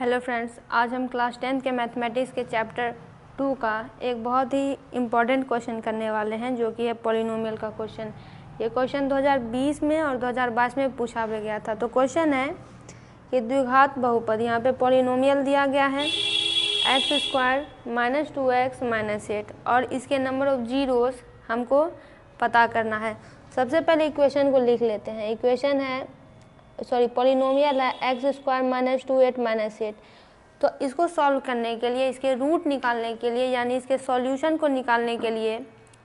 hello friends आज हम class tenth के मैथमेटिक्स के चैप्टर टू का एक बहुत ही इम्पॉर्टेंट क्वेश्चन करने वाले हैं जो कि है पोलिनोमियल का क्वेश्चन ये क्वेश्चन 2020 में और 2022 में पूछा भी गया था तो क्वेश्चन है कि द्विघात बहुपद यहाँ पे पोलिनोमियल दिया गया है x square minus two x minus eight और इसके नंबर ऑफ जीरोस हमको पता करना है सबसे पहले इक्वेशन को लिख लेते हैं इक्वेशन है सॉरी पॉलिनोमियल है x square minus two eight minus eight तो इसको सॉल्व करने के लिए इसके रूट निकालने के लिए यानी इसके सॉल्यूशन को निकालने के लिए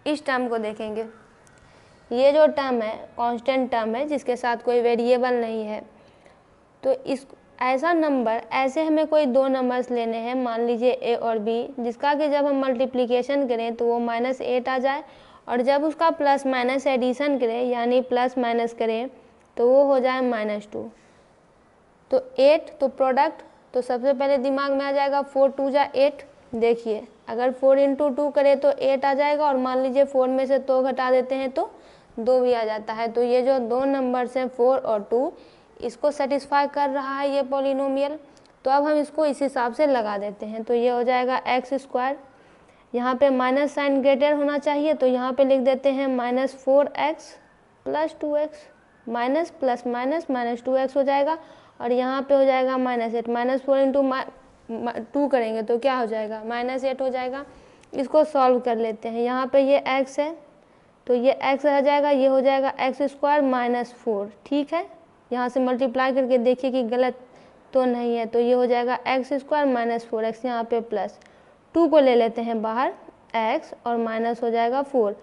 इस टर्म को देखेंगे ये जो टर्म है कांस्टेंट टर्म है जिसके साथ कोई वेरिएबल नहीं है तो इस ऐसा नंबर ऐसे हमें कोई दो नंबर्स लेने हैं मान लीजिए ए और बी जिसका कि जब हम मल्टीप्लिकेशन करें तो वो माइनस एट आ जाए और जब उसका प्लस माइनस एडिशन करें यानी प्लस माइनस करें तो वो हो जाए माइनस टू तो एट तो प्रोडक्ट तो सबसे पहले दिमाग में आ जाएगा फोर टू जा एट देखिए अगर फोर इंटू टू करें तो एट आ जाएगा और मान लीजिए फोर में से दो तो घटा देते हैं तो दो भी आ जाता है तो ये जो दो नंबर्स हैं फोर और टू इसको सेटिस्फाई कर रहा है ये पोलिनोमियल तो अब हम इसको इस हिसाब से लगा देते हैं तो ये हो जाएगा एक्स स्क्वायर यहाँ पे माइनस साइन ग्रेटर होना चाहिए तो यहाँ पे लिख देते हैं minus four x plus two x minus plus minus minus two x हो जाएगा और यहाँ पे हो जाएगा minus eight minus four into two करेंगे तो क्या हो जाएगा माइनस एट हो जाएगा इसको सॉल्व कर लेते हैं यहाँ पे ये एक्स है तो ये एक्स रह जाएगा ये हो जाएगा एक्स स्क्वायर माइनस फोर ठीक है यहाँ से मल्टीप्लाई करके देखिए कि गलत तो नहीं है तो ये हो जाएगा x square minus four x यहाँ पे प्लस टू को ले लेते हैं बाहर एक्स और माइनस हो जाएगा four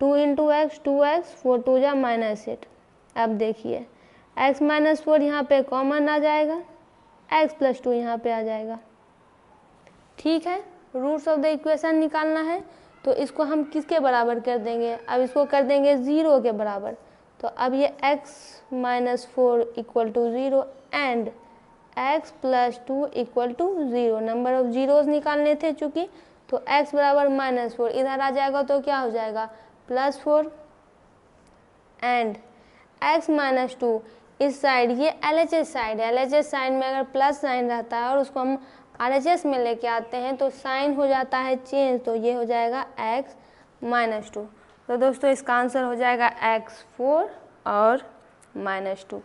two into x two x four two जा माइनस एट अब देखिए x माइनस फोर यहाँ पर कॉमन आ जाएगा x प्लस टू यहाँ पर आ जाएगा ठीक है रूट्स ऑफ द इक्वेशन निकालना है तो इसको हम किसके बराबर कर देंगे अब इसको कर देंगे ज़ीरो के बराबर तो अब ये x minus four equal to zero and x plus two equal to zero number of zeros निकालने थे चूँकि तो x बराबर माइनस फोर इधर आ जाएगा तो क्या हो जाएगा plus four and x minus two इस साइड ये एल एच एस साइड है एल एच एस साइड में अगर प्लस साइन रहता है और उसको हम आर एच एस में लेके आते हैं तो साइन हो जाता है चेंज तो ये हो जाएगा एक्स माइनस टू तो दोस्तों इसका आंसर हो जाएगा एक्स फोर और माइनस टू